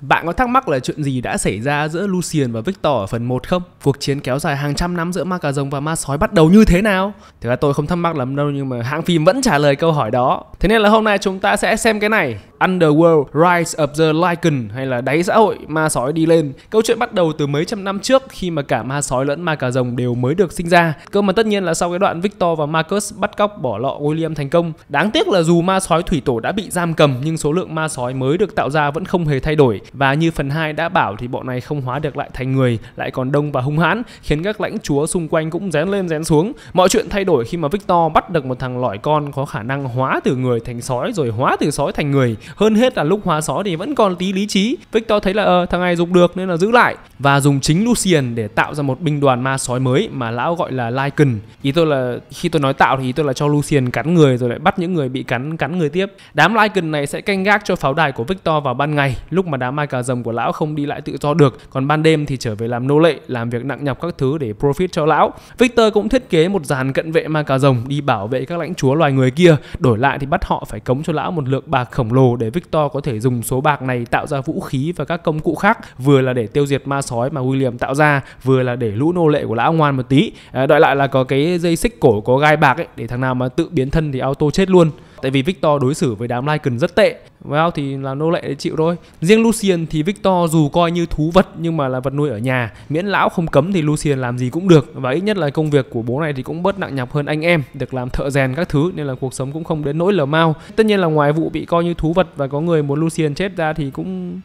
Bạn có thắc mắc là chuyện gì đã xảy ra giữa Lucian và Victor ở phần 1 không? Cuộc chiến kéo dài hàng trăm năm giữa ma cà rồng và ma sói bắt đầu như thế nào? Thực ra tôi không thắc mắc lắm đâu nhưng mà hãng phim vẫn trả lời câu hỏi đó. Thế nên là hôm nay chúng ta sẽ xem cái này. Underworld, Rise of the Lycan hay là Đáy xã hội, ma sói đi lên. Câu chuyện bắt đầu từ mấy trăm năm trước khi mà cả ma sói lẫn ma cà rồng đều mới được sinh ra. Cơ mà tất nhiên là sau cái đoạn Victor và Marcus bắt cóc bỏ lọ William thành công. Đáng tiếc là dù ma sói thủy tổ đã bị giam cầm nhưng số lượng ma sói mới được tạo ra vẫn không hề thay đổi và như phần 2 đã bảo thì bọn này không hóa được lại thành người, lại còn đông và hung hãn, khiến các lãnh chúa xung quanh cũng rén lên rén xuống. Mọi chuyện thay đổi khi mà Victor bắt được một thằng lõi con có khả năng hóa từ người thành sói rồi hóa từ sói thành người. Hơn hết là lúc hóa sói thì vẫn còn tí lý trí. Victor thấy là ờ, thằng này dùng được nên là giữ lại và dùng chính Lucian để tạo ra một binh đoàn ma sói mới mà lão gọi là Lycan. Ý tôi là khi tôi nói tạo thì ý tôi là cho Lucian cắn người rồi lại bắt những người bị cắn cắn người tiếp. Đám Lycan này sẽ canh gác cho pháo đài của Victor vào ban ngày lúc mà đám mai cà rồng của lão không đi lại tự do được còn ban đêm thì trở về làm nô lệ làm việc nặng nhọc các thứ để profit cho lão victor cũng thiết kế một dàn cận vệ ma cà rồng đi bảo vệ các lãnh chúa loài người kia đổi lại thì bắt họ phải cống cho lão một lượng bạc khổng lồ để victor có thể dùng số bạc này tạo ra vũ khí và các công cụ khác vừa là để tiêu diệt ma sói mà william tạo ra vừa là để lũ nô lệ của lão ngoan một tí à, Đợi lại là có cái dây xích cổ có gai bạc ấy để thằng nào mà tự biến thân thì auto chết luôn tại vì Victor đối xử với đám Lycan rất tệ Well thì là nô lệ để chịu thôi Riêng Lucian thì Victor dù coi như thú vật nhưng mà là vật nuôi ở nhà Miễn lão không cấm thì Lucian làm gì cũng được Và ít nhất là công việc của bố này thì cũng bớt nặng nhọc hơn anh em Được làm thợ rèn các thứ nên là cuộc sống cũng không đến nỗi lờ mao. Tất nhiên là ngoài vụ bị coi như thú vật và có người muốn Lucian chết ra thì cũng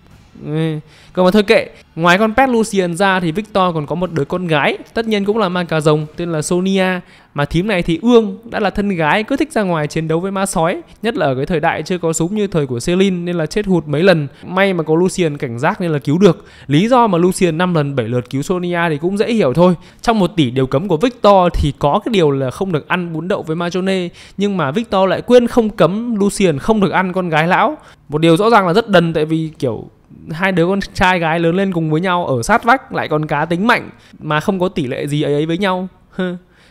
Ừ. Còn mà thôi kệ Ngoài con pet Lucian ra thì Victor còn có một đứa con gái Tất nhiên cũng là ma cà rồng tên là Sonia Mà thím này thì ương Đã là thân gái cứ thích ra ngoài chiến đấu với ma sói Nhất là ở cái thời đại chưa có súng như thời của Celine Nên là chết hụt mấy lần May mà có Lucian cảnh giác nên là cứu được Lý do mà Lucian 5 lần 7 lượt cứu Sonia thì cũng dễ hiểu thôi Trong một tỷ điều cấm của Victor thì có cái điều là không được ăn bún đậu với Majone Nhưng mà Victor lại quên không cấm Lucian không được ăn con gái lão Một điều rõ ràng là rất đần tại vì kiểu hai đứa con trai gái lớn lên cùng với nhau ở sát vách lại còn cá tính mạnh mà không có tỷ lệ gì ấy ấy với nhau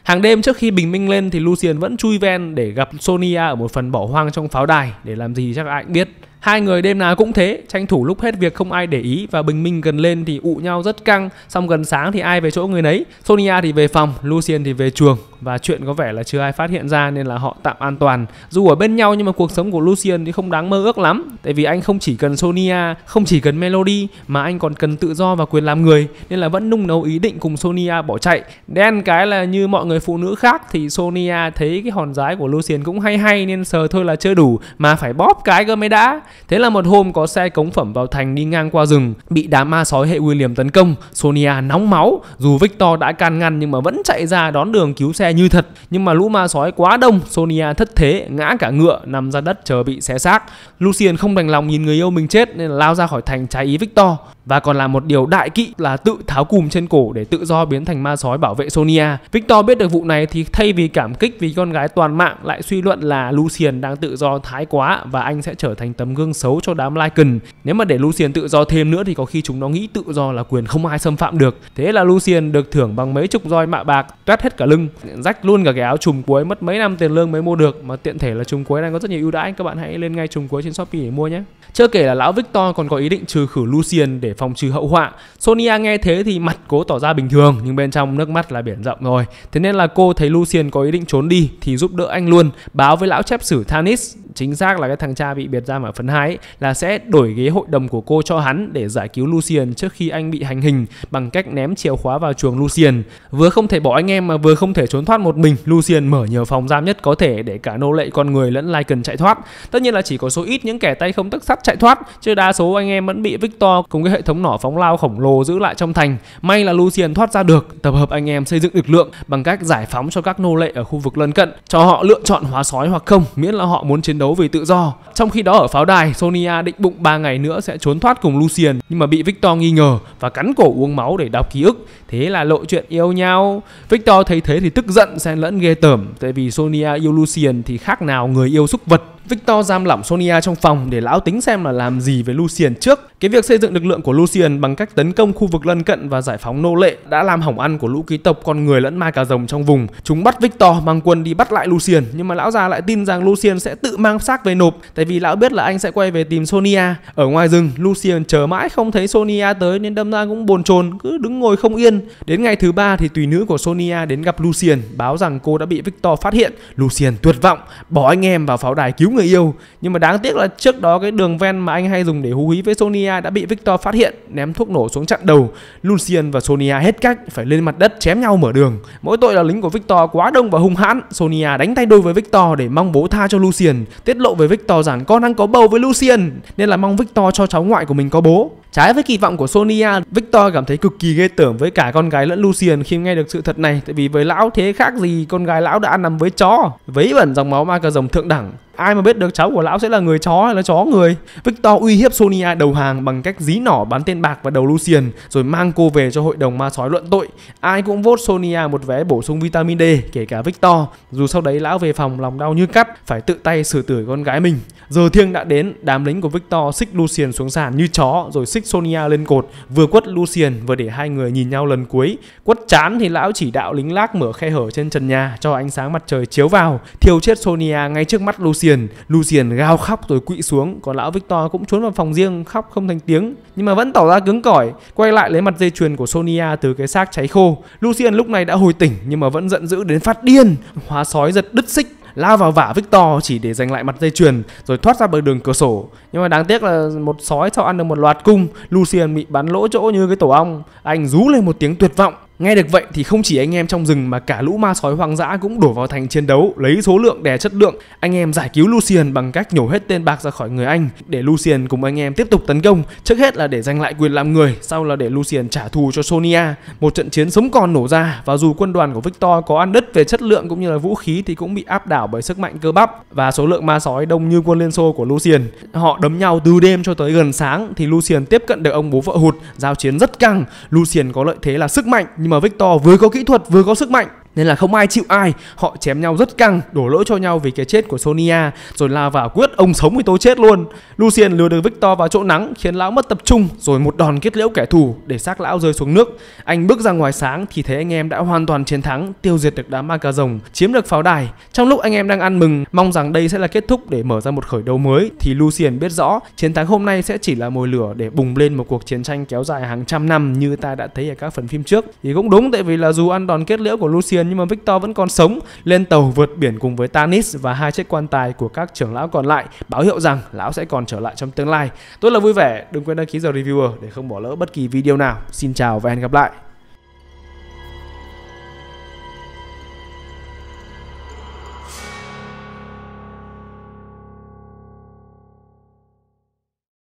Hàng đêm trước khi bình minh lên thì Lucian vẫn chui ven để gặp Sonia ở một phần bỏ hoang trong pháo đài để làm gì chắc ai cũng biết. Hai người đêm nào cũng thế, tranh thủ lúc hết việc không ai để ý và bình minh gần lên thì ụ nhau rất căng, xong gần sáng thì ai về chỗ người nấy, Sonia thì về phòng, Lucian thì về chuồng và chuyện có vẻ là chưa ai phát hiện ra nên là họ tạm an toàn. Dù ở bên nhau nhưng mà cuộc sống của Lucian thì không đáng mơ ước lắm, tại vì anh không chỉ cần Sonia, không chỉ cần Melody mà anh còn cần tự do và quyền làm người nên là vẫn nung nấu ý định cùng Sonia bỏ chạy. Đen cái là như mọi người phụ nữ khác thì Sonia thấy cái hòn giái của Lucian cũng hay hay nên sờ thôi là chưa đủ mà phải bóp cái cơ mới đã. Thế là một hôm có xe cống phẩm vào thành đi ngang qua rừng, bị đám ma sói hệ William tấn công, Sonia nóng máu, dù Victor đã can ngăn nhưng mà vẫn chạy ra đón đường cứu xe như thật nhưng mà lũ ma sói quá đông Sonia thất thế ngã cả ngựa nằm ra đất chờ bị xé xác Lucian không đành lòng nhìn người yêu mình chết nên lao ra khỏi thành trái ý Victor và còn làm một điều đại kỵ là tự tháo cùm trên cổ để tự do biến thành ma sói bảo vệ Sonia Victor biết được vụ này thì thay vì cảm kích vì con gái toàn mạng lại suy luận là Lucian đang tự do thái quá và anh sẽ trở thành tấm gương xấu cho đám Lycan nếu mà để Lucian tự do thêm nữa thì có khi chúng nó nghĩ tự do là quyền không ai xâm phạm được thế là Lucian được thưởng bằng mấy chục roi mạ bạc toét hết cả lưng rách luôn cả cái áo trùm cuối mất mấy năm tiền lương mới mua được mà tiện thể là trùm cuối đang có rất nhiều ưu đãi các bạn hãy lên ngay trùm cuối trên Shopee để mua nhé. Chưa kể là lão Victor còn có ý định trừ khử Lucian để phòng trừ hậu họa. Sonia nghe thế thì mặt cố tỏ ra bình thường nhưng bên trong nước mắt là biển rộng rồi. Thế nên là cô thấy Lucian có ý định trốn đi thì giúp đỡ anh luôn, báo với lão chép sử Thanis chính xác là cái thằng cha bị biệt giam ở phần 2 ấy, là sẽ đổi ghế hội đồng của cô cho hắn để giải cứu Lucien trước khi anh bị hành hình bằng cách ném chìa khóa vào chuồng Lucien Vừa không thể bỏ anh em mà vừa không thể trốn thoát một mình, Lucien mở nhiều phòng giam nhất có thể để cả nô lệ con người lẫn Lycan chạy thoát. Tất nhiên là chỉ có số ít những kẻ tay không tấc sắt chạy thoát, chứ đa số anh em vẫn bị Victor cùng cái hệ thống nỏ phóng lao khổng lồ giữ lại trong thành. May là Lucien thoát ra được, tập hợp anh em xây dựng lực lượng bằng cách giải phóng cho các nô lệ ở khu vực lân cận, cho họ lựa chọn hóa sói hoặc không, miễn là họ muốn chiến đấu đấu vì tự do. Trong khi đó ở pháo đài, Sonia định bụng 3 ngày nữa sẽ trốn thoát cùng Lucien nhưng mà bị Victor nghi ngờ và cắn cổ uống máu để đọc ký ức. Thế là lộ chuyện yêu nhau. Victor thấy thế thì tức giận xen lẫn ghê tởm tại vì Sonia yêu Lucien thì khác nào người yêu súc vật Victor giam lỏng Sonia trong phòng để lão tính xem là làm gì với Lucian trước. Cái việc xây dựng lực lượng của Lucian bằng cách tấn công khu vực lân cận và giải phóng nô lệ đã làm hỏng ăn của lũ ký tộc con người lẫn ma cà rồng trong vùng. Chúng bắt Victor mang quân đi bắt lại Lucian nhưng mà lão già lại tin rằng Lucian sẽ tự mang xác về nộp tại vì lão biết là anh sẽ quay về tìm Sonia. Ở ngoài rừng, Lucian chờ mãi không thấy Sonia tới nên đâm ra cũng bồn chồn cứ đứng ngồi không yên. Đến ngày thứ ba thì tùy nữ của Sonia đến gặp Lucian báo rằng cô đã bị Victor phát hiện. Lucian tuyệt vọng bỏ anh em vào pháo đài cứu cứu người yêu nhưng mà đáng tiếc là trước đó cái đường ven mà anh hay dùng để hú hí với Sonia đã bị Victor phát hiện ném thuốc nổ xuống chặn đầu Lucien và Sonia hết cách phải lên mặt đất chém nhau mở đường mỗi tội là lính của Victor quá đông và hung hãn Sonia đánh tay đôi với Victor để mong bố tha cho Lucien tiết lộ với Victor rằng con đang có bầu với Lucien nên là mong Victor cho cháu ngoại của mình có bố Trái với kỳ vọng của Sonia, Victor cảm thấy cực kỳ ghê tởm với cả con gái lẫn Lucien khi nghe được sự thật này Tại vì với lão thế khác gì con gái lão đã ăn nằm với chó Vấy bẩn dòng máu ma cà rồng thượng đẳng Ai mà biết được cháu của lão sẽ là người chó hay là chó người Victor uy hiếp Sonia đầu hàng bằng cách dí nỏ bán tên bạc vào đầu Lucien, Rồi mang cô về cho hội đồng ma sói luận tội Ai cũng vốt Sonia một vé bổ sung vitamin D kể cả Victor Dù sau đấy lão về phòng lòng đau như cắt Phải tự tay xử tử con gái mình Giờ thiêng đã đến Đám lính của Victor xích Lucien xuống sàn như chó Rồi xích Sonia lên cột Vừa quất Lucien vừa để hai người nhìn nhau lần cuối Quất chán thì lão chỉ đạo lính lác mở khe hở trên trần nhà Cho ánh sáng mặt trời chiếu vào Thiêu chết Sonia ngay trước mắt Lucien. Lucien Lucien gào khóc rồi quỵ xuống còn lão Victor cũng trốn vào phòng riêng khóc không thành tiếng nhưng mà vẫn tỏ ra cứng cỏi quay lại lấy mặt dây chuyền của Sonia từ cái xác cháy khô Lucien lúc này đã hồi tỉnh nhưng mà vẫn giận dữ đến phát điên hóa sói giật đứt xích lao vào vả Victor chỉ để giành lại mặt dây chuyền rồi thoát ra bằng đường cửa sổ. Nhưng mà đáng tiếc là một sói sau ăn được một loạt cung, Lucian bị bắn lỗ chỗ như cái tổ ong. Anh rú lên một tiếng tuyệt vọng Nghe được vậy thì không chỉ anh em trong rừng mà cả lũ ma sói hoang dã cũng đổ vào thành chiến đấu, lấy số lượng đè chất lượng. Anh em giải cứu Lucian bằng cách nhổ hết tên bạc ra khỏi người anh để Lucian cùng anh em tiếp tục tấn công. Trước hết là để giành lại quyền làm người, sau là để Lucian trả thù cho Sonia. Một trận chiến sống còn nổ ra và dù quân đoàn của Victor có ăn đứt về chất lượng cũng như là vũ khí thì cũng bị áp đảo bởi sức mạnh cơ bắp và số lượng ma sói đông như quân Liên Xô của Lucian. Họ đấm nhau từ đêm cho tới gần sáng thì Lucian tiếp cận được ông bố vợ hụt, giao chiến rất căng. Lucian có lợi thế là sức mạnh nhưng mà Victor vừa có kỹ thuật vừa có sức mạnh nên là không ai chịu ai họ chém nhau rất căng đổ lỗi cho nhau vì cái chết của sonia rồi lao vào quyết ông sống thì tôi chết luôn lucien lừa được victor vào chỗ nắng khiến lão mất tập trung rồi một đòn kết liễu kẻ thù để xác lão rơi xuống nước anh bước ra ngoài sáng thì thấy anh em đã hoàn toàn chiến thắng tiêu diệt được đám ma cà rồng chiếm được pháo đài trong lúc anh em đang ăn mừng mong rằng đây sẽ là kết thúc để mở ra một khởi đầu mới thì lucien biết rõ chiến thắng hôm nay sẽ chỉ là mồi lửa để bùng lên một cuộc chiến tranh kéo dài hàng trăm năm như ta đã thấy ở các phần phim trước thì cũng đúng tại vì là dù ăn đòn kết liễu của lucien tiền nhưng mà Victor vẫn còn sống, lên tàu vượt biển cùng với Tanis và hai chiếc quan tài của các trưởng lão còn lại, báo hiệu rằng lão sẽ còn trở lại trong tương lai. Tôi là vui vẻ, đừng quên đăng ký giờ reviewer để không bỏ lỡ bất kỳ video nào. Xin chào và hẹn gặp lại.